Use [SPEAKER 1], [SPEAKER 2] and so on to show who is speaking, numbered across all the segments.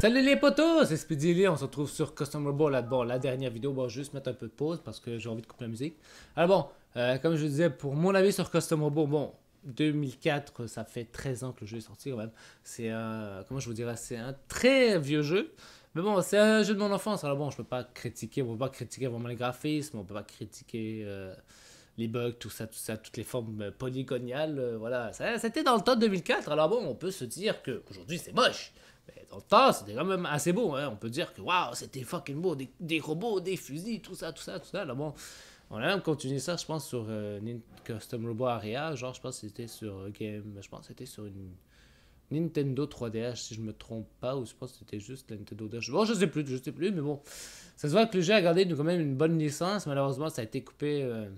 [SPEAKER 1] Salut les potos, c'est Speedy on se retrouve sur Custom là. Bon, la dernière vidéo, bon, juste mettre un peu de pause parce que j'ai envie de couper la musique. Alors bon, euh, comme je disais, pour mon avis sur Custom Robot, bon, 2004, ça fait 13 ans que le jeu est sorti quand même. C'est un, comment je vous dirais, c'est un très vieux jeu. Mais bon, c'est un jeu de mon enfance. Alors bon, je peux pas critiquer, on peut pas critiquer vraiment les graphismes, on peut pas critiquer euh, les bugs, tout ça, tout ça, toutes les formes euh, polygoniales, voilà, c'était dans le temps de 2004. Alors bon, on peut se dire qu'aujourd'hui c'est moche. Mais ben, temps, c'était quand même assez beau. Hein. On peut dire que waouh, c'était fucking beau. Des, robots, des fusils, tout ça, tout ça, tout ça. Là, bon, on a même continué ça, je pense, sur euh, Custom Robot Area. Genre, je pense c'était sur euh, Game. Je pense c'était sur une. Nintendo 3 dh si je me trompe pas, ou je pense que c'était juste la Nintendo DS. Bon, je sais plus, je sais plus, mais bon. Ça se voit que le jeu a gardé quand même une bonne licence. Malheureusement, ça a été coupé euh,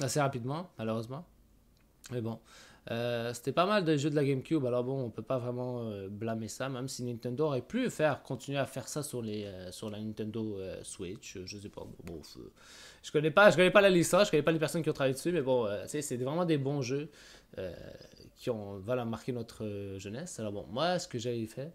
[SPEAKER 1] assez rapidement, malheureusement. Mais bon. Euh, c'était pas mal de jeux de la GameCube, alors bon, on peut pas vraiment euh, blâmer ça, même si Nintendo aurait pu faire, continuer à faire ça sur, les, euh, sur la Nintendo Switch, je sais pas, bon, je connais pas, je connais pas la licence, je connais pas les personnes qui ont travaillé dessus, mais bon, c'est vraiment des bons jeux qui ont, voilà, marqué notre jeunesse. Alors bon, moi, ce que j'avais fait,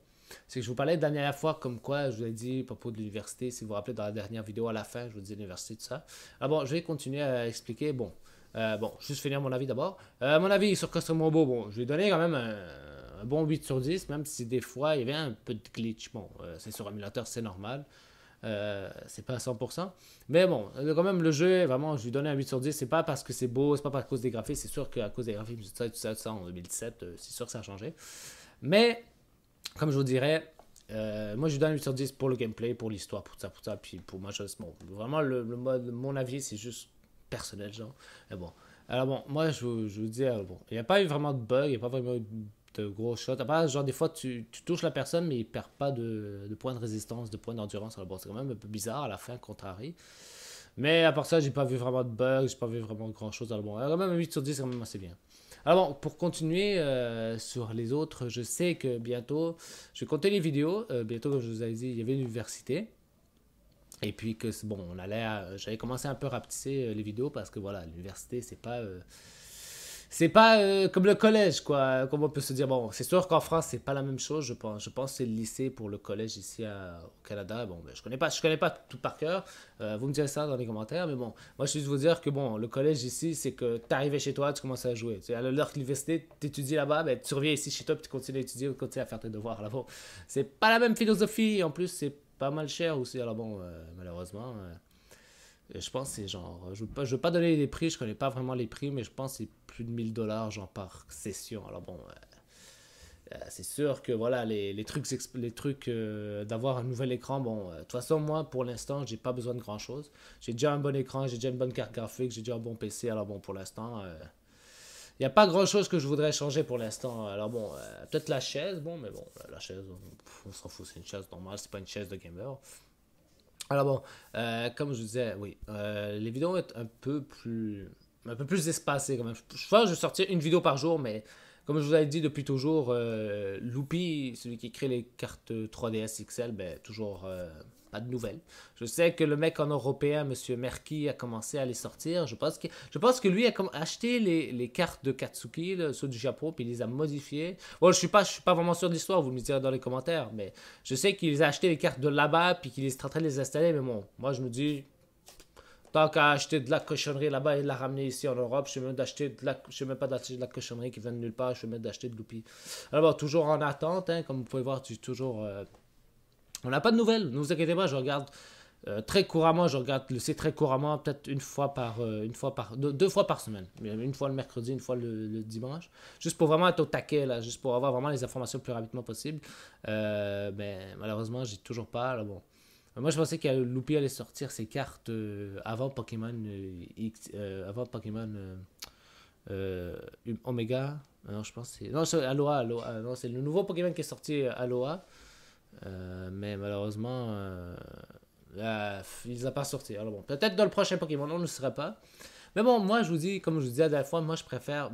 [SPEAKER 1] c'est que je vous parlais la dernière fois, comme quoi je vous ai dit à propos de l'université, si vous vous rappelez dans la dernière vidéo à la fin, je vous disais l'université, tout ça. Alors bon, je vais continuer à expliquer, bon, euh, bon, juste finir mon avis d'abord. Euh, mon avis sur Robo bon, je lui ai donné quand même un, bon 8 sur 10, même si des fois il y avait un peu de glitch. Bon, euh, c'est sur émulateur, c'est normal. c'est pas à 100%. Mais bon, quand même, le jeu, vraiment, je lui donnais un 8 sur 10. C'est pas parce que c'est beau, c'est pas à cause des graphismes. C'est sûr qu'à cause des graphismes, tout ça, tout ça, tout ça en 2007, c'est sûr que ça a changé. Mais, comme je vous dirais, moi, je lui donne 8 sur 10 pour le gameplay, pour l'histoire, pour ça, pour ça, puis pour ma chose. vraiment, le mode, mon avis, c'est juste personnel, genre. Mais bon. Alors bon, moi, je, je vous dis, euh, bon, il n'y a pas eu vraiment de bug, il n'y a pas vraiment eu de gros choses. À genre, des fois, tu, tu touches la personne, mais il perd pas de, de points de résistance, de points d'endurance. Alors bon, c'est quand même un peu bizarre à la fin, contrarie. Mais à part ça, j'ai pas vu vraiment de bugs, j'ai pas vu vraiment grand chose. Alors bon, alors même 8 sur 10, c'est quand même assez bien. Alors bon, pour continuer euh, sur les autres, je sais que bientôt, je vais compter les vidéos. Euh, bientôt, comme je vous avais dit, il y avait une université. Et puis que, bon, on allait j'avais commencé un peu à rapetisser euh, les vidéos parce que voilà, l'université, c'est pas. Euh, c'est pas euh, comme le collège, quoi. Comme on peut se dire, bon, c'est sûr qu'en France, c'est pas la même chose, je pense. Je pense que c'est le lycée pour le collège ici au Canada. Bon, ben, je connais pas, je connais pas tout par cœur. vous me direz ça dans les commentaires, mais bon, moi, je suis juste vous dire que, bon, le collège ici, c'est que tu arrivais chez toi, tu commençais à jouer. À l'heure que l'université, t'étudies là-bas, mais ben, tu reviens ici chez toi, puis tu continues à étudier, tu continues à faire tes devoirs là-bas. C'est pas la même philosophie, en plus, c'est mal cher aussi. Alors bon, euh, malheureusement, euh, je pense que c'est genre. Je ne veux, pas donner les prix, je connais pas vraiment les prix, mais je pense c'est plus de 1000 dollars genre par session. Alors bon euh, c'est sûr que voilà les, les trucs les trucs d'avoir un nouvel écran bon de toute façon moi pour l'instant j'ai pas besoin de grand chose j'ai déjà un bon écran j'ai déjà une bonne carte graphique j'ai déjà un bon PC alors bon pour l'instant il n'y a pas grand-chose que je voudrais changer pour l'instant. Alors bon, euh, peut-être la chaise, bon, mais bon, la chaise, on, s'en fout, c'est une chaise normale, c'est pas une chaise de gamer. Alors bon, euh, comme je disais, oui, euh, les vidéos vont être un peu plus, un peu plus espacées quand même. Je je vais sortir une vidéo par jour, mais comme je vous avais dit depuis toujours, Loopy, celui qui crée les cartes 3DS XL, ben toujours pas de nouvelles. Je sais que le mec en européen, Monsieur Merki, a commencé à les sortir. Je pense que, je pense que lui a acheté les, cartes de Katsuki, ceux du Japon, puis il les a modifiées. Bon, je suis pas, je suis pas vraiment sûr de l'histoire. Vous me direz dans les commentaires, mais je sais qu'il a acheté les cartes de là-bas, puis qu'il est en train de les installer. Mais bon, moi je me dis, tant qu'à acheter de la cochonnerie là-bas et la ramener ici en Europe, je ne même pas d'acheter de la cochonnerie qui vient de nulle part, je sais même d'acheter de l'oupi. Alors, toujours en attente, hein, comme vous pouvez voir, tu toujours. Euh, on n'a pas de nouvelles, ne vous inquiétez pas, je regarde euh, très couramment, je regarde le site très couramment, peut-être une fois par, euh, une fois par, deux, fois par semaine, une fois le mercredi, une fois le, dimanche, juste pour vraiment être au taquet là, juste pour avoir vraiment les informations le plus rapidement possible. Euh, mais ben, malheureusement, j'ai toujours pas. bon, moi je pensais que Loopy allait sortir ses cartes euh, avant Pokémon X, avant Pokémon Omega. Non, je pense c'est non, Aloha, Non, c'est le nouveau Pokémon qui est sorti Aloha. Euh, mais malheureusement, euh, il ne ils a pas sorti. Alors bon, peut-être dans le prochain Pokémon, on ne le sera pas. Mais bon, moi, je vous dis, comme je vous disais à la fois, moi, je préfère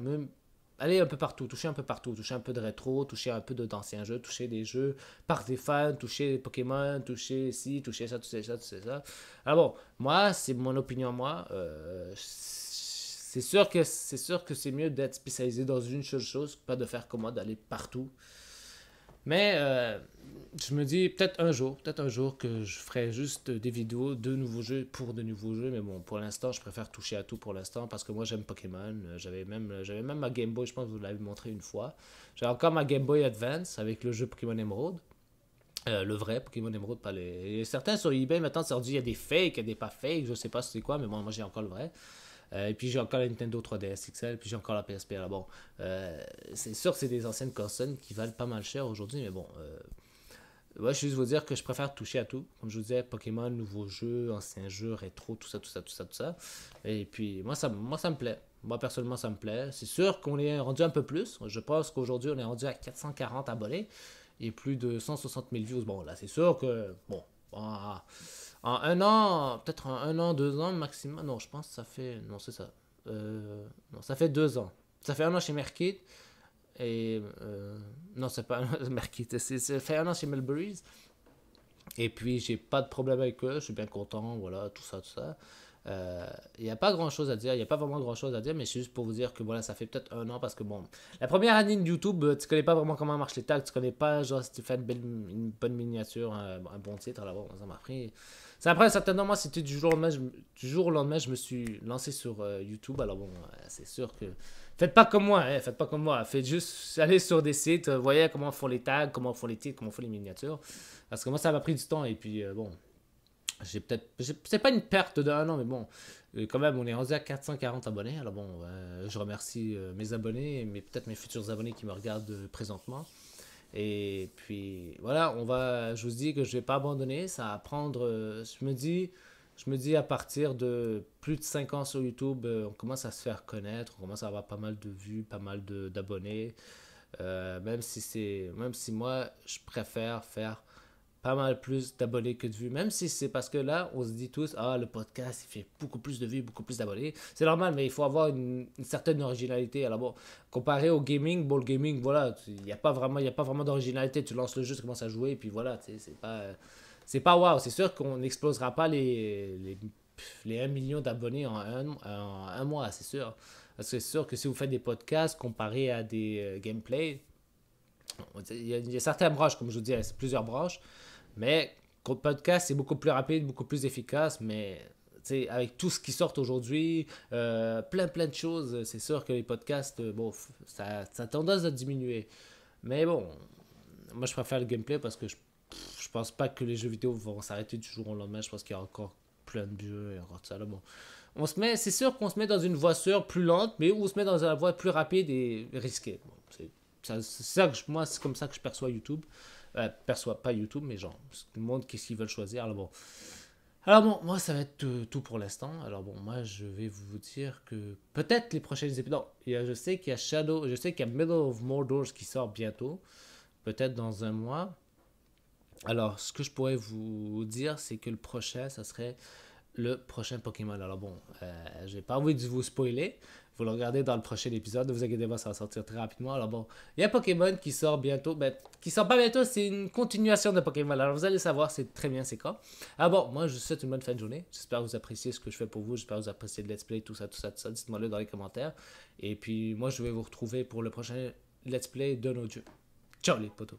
[SPEAKER 1] aller un peu partout, toucher un peu partout, toucher un peu de rétro, toucher un peu d'anciens jeux, toucher des jeux par des fans, toucher des Pokémon, toucher ci, toucher ça, toucher ça, toucher ça. Alors bon, moi, c'est mon opinion, moi. Euh, c'est sûr que c'est sûr que c'est mieux d'être spécialisé dans une seule chose, pas de faire comme moi, d'aller partout. Mais euh, je me dis peut-être un jour, peut-être un jour que je ferai juste des vidéos de nouveaux jeux pour de nouveaux jeux. Mais bon, pour l'instant, je préfère toucher à tout pour l'instant parce que moi j'aime Pokémon. J'avais même, j'avais même ma Game Boy, je pense que vous l'avez montré une fois. j'ai encore ma Game Boy Advance avec le jeu Pokémon Emerald. Euh, le vrai Pokémon Emerald, pas les. Et certains sur eBay maintenant, leur dit il y a des fakes, il y a des pas fakes, je sais pas c'est quoi, mais bon, moi j'ai encore le vrai. Euh, et puis j'ai encore la Nintendo 3DS XL, puis j'ai encore la PSP. là bon, euh, c'est sûr que c'est des anciennes consoles qui valent pas mal cher aujourd'hui, mais bon. Euh, moi je vais juste vous dire que je préfère toucher à tout. Comme je vous disais, Pokémon, nouveaux jeux, anciens jeux, rétro, tout ça, tout ça, tout ça, tout ça. Et puis, moi, ça, moi, ça me plaît. Moi, personnellement, ça me plaît. C'est sûr qu'on est rendu un peu plus. Je pense qu'aujourd'hui, on est rendu à 440 abonnés et plus de 160 000 views. Bon, là, c'est sûr que, bon, en un an, peut-être un an, deux ans maximum. Non, je pense que ça fait. Non, c'est ça. Euh, non, ça fait deux ans. Ça fait un an chez Merkit. Et. Euh, non, c'est pas Merkit. Ça fait un an chez Melbury's. Et puis, j'ai pas de problème avec eux. Je suis bien content. Voilà, tout ça, tout ça. Euh, il y n'y a pas grand chose à dire, il n'y a pas vraiment grand chose à dire, mais c'est juste pour vous dire que voilà, ça fait peut-être un an parce que bon, la première année de YouTube, euh, tu connais pas vraiment comment marchent les tags, tu connais pas genre si tu fais une, bonne miniature, un, bon titre, alors bon, ça m'a pris. C'est après un certain moment, c'était du jour au lendemain, je, lendemain, je me suis lancé sur euh, YouTube, alors bon, c'est sûr que. Faites pas comme moi, hein, faites pas comme moi, faites juste aller sur des sites, voyez comment font les tags, comment font les titres, comment font les miniatures, parce que moi ça m'a pris du temps et puis bon. J'ai peut-être. C'est pas une perte d'un an, mais bon, euh, quand même, on est rendu à 440 abonnés. Alors bon, euh, je remercie euh, mes abonnés, mais peut-être mes futurs abonnés qui me regardent présentement. Et puis voilà, on va. Je vous dis que je vais pas abandonner. Ça va prendre. je me dis. Je me dis à partir de plus de 5 ans sur YouTube, on commence à se faire connaître, on commence à avoir pas mal de vues, pas mal d'abonnés. même si c'est. Même si moi, je préfère faire pas mal plus d'abonnés que de vues, même si c'est parce que là, on se dit tous, ah, le podcast, il fait beaucoup plus de vues, beaucoup plus d'abonnés. C'est normal, mais il faut avoir une, certaine originalité. Alors bon, comparé au gaming, bon, gaming, voilà, il n'y a pas vraiment, a pas vraiment d'originalité. Tu lances le jeu, tu commences à jouer, et puis voilà, c'est pas... C'est pas waouh, c'est sûr qu'on n'explosera pas les, les, 1 million d'abonnés en un, en un mois, c'est sûr. Parce que c'est sûr que si vous faites des podcasts comparés à des euh, gameplays, il y, a, certaines branches, comme je vous dirais, c'est plusieurs branches. Mais le podcast, c'est beaucoup plus rapide, beaucoup plus efficace, mais avec tout ce qui sort aujourd'hui, euh, plein plein de choses, c'est sûr que les podcasts, euh, bon, ça, a tendance à diminuer. Mais bon, moi je préfère le gameplay parce que je, je pense pas que les jeux vidéo vont s'arrêter du jour au lendemain. Je pense qu'il y a encore plein de jeux et encore tout ça. bon. On se met, c'est sûr qu'on se met dans une voie sûre plus lente, mais on se met dans une voie plus rapide et risquée ça, ça que moi, c'est comme ça que je perçois YouTube. Euh, perçois pas YouTube, mais genre, le monde, qu'est-ce qu'ils veulent choisir. Alors bon. Alors bon, moi, ça va être euh, tout, pour l'instant. Alors bon, moi, je vais vous dire que peut-être les prochaines épisodes. Non, je sais qu'il y a Shadow, je sais qu'il y a Middle of Mordor qui sort bientôt. Peut-être dans un mois. Alors, ce que je pourrais vous dire, c'est que le prochain, ça serait le prochain Pokémon. Alors bon, euh, j'ai pas envie de vous spoiler. Vous le regardez dans le prochain épisode. Ne vous inquiétez pas, ça va sortir très rapidement. Alors bon, il y a Pokémon qui sort bientôt. mais ben, qui sort pas bientôt, c'est une continuation de Pokémon. Alors vous allez savoir, c'est très bien, c'est quoi Ah bon, moi je vous souhaite une bonne fin de journée. J'espère que vous appréciez ce que je fais pour vous. J'espère que vous appréciez le let's play, tout ça, tout ça, tout ça. Dites-moi le dans les commentaires. Et puis moi je vais vous retrouver pour le prochain let's play de nos dieux. Ciao les potos.